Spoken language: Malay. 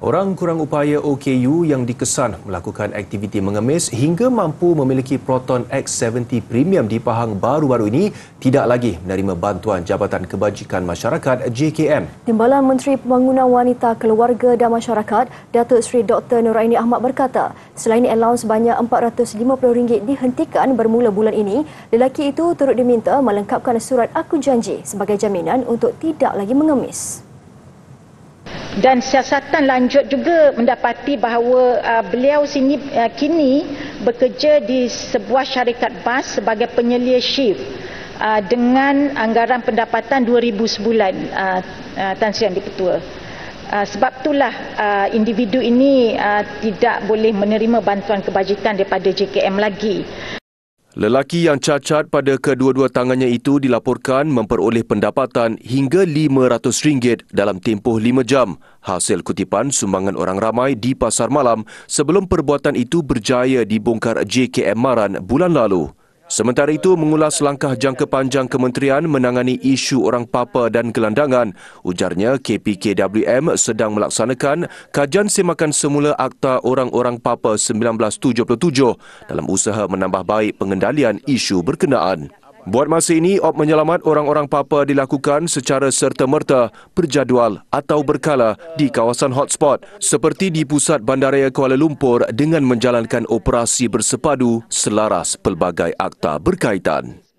Orang kurang upaya OKU yang dikesan melakukan aktiviti mengemis hingga mampu memiliki Proton X70 Premium di Pahang baru-baru ini tidak lagi menerima bantuan Jabatan Kebajikan Masyarakat JKM. Timbalan Menteri Pembangunan Wanita Keluarga dan Masyarakat, Datuk Seri Dr. Nuraini Ahmad berkata, selain allowance sebanyak RM450 dihentikan bermula bulan ini, lelaki itu turut diminta melengkapkan surat aku janji sebagai jaminan untuk tidak lagi mengemis dan siasatan lanjut juga mendapati bahawa uh, beliau sini uh, kini bekerja di sebuah syarikat bas sebagai penyelia shift uh, dengan anggaran pendapatan 2000 sebulan uh, uh, Tan Sri Yang Dipertua. Uh, sebab itulah uh, individu ini uh, tidak boleh menerima bantuan kebajikan daripada JKM lagi. Lelaki yang cacat pada kedua-dua tangannya itu dilaporkan memperoleh pendapatan hingga RM500 dalam tempoh lima jam hasil kutipan sumbangan orang ramai di pasar malam sebelum perbuatan itu berjaya dibongkar JKM Maran bulan lalu. Sementara itu, mengulas langkah jangka panjang kementerian menangani isu orang papa dan gelandangan, ujarnya KPKWM sedang melaksanakan kajian semakan semula Akta Orang-Orang Papa 1977 dalam usaha menambah baik pengendalian isu berkenaan. Buat masa ini, op menyelamat orang-orang Papua dilakukan secara serta-merta, berjadual atau berkala di kawasan hotspot seperti di pusat bandaraya Kuala Lumpur dengan menjalankan operasi bersepadu selaras pelbagai akta berkaitan.